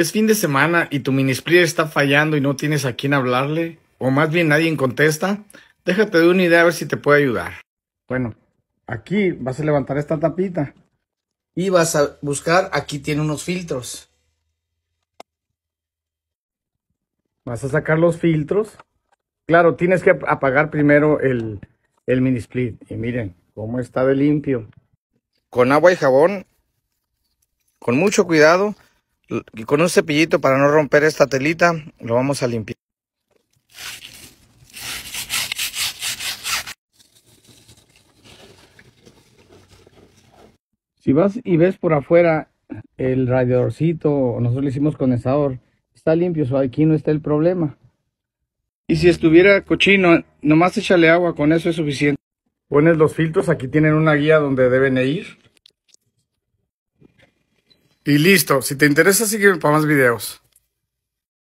es fin de semana y tu minisplit está fallando y no tienes a quién hablarle, o más bien nadie contesta, déjate de una idea a ver si te puede ayudar. Bueno, aquí vas a levantar esta tapita. Y vas a buscar, aquí tiene unos filtros. Vas a sacar los filtros. Claro, tienes que apagar primero el, el mini split. Y miren cómo está de limpio. Con agua y jabón, con mucho cuidado, con un cepillito para no romper esta telita, lo vamos a limpiar. Si vas y ves por afuera el radiadorcito, nosotros lo hicimos condensador, está limpio, aquí no está el problema. Y si estuviera cochino, nomás échale agua, con eso es suficiente. Pones los filtros, aquí tienen una guía donde deben ir. Y listo, si te interesa, sígueme para más videos.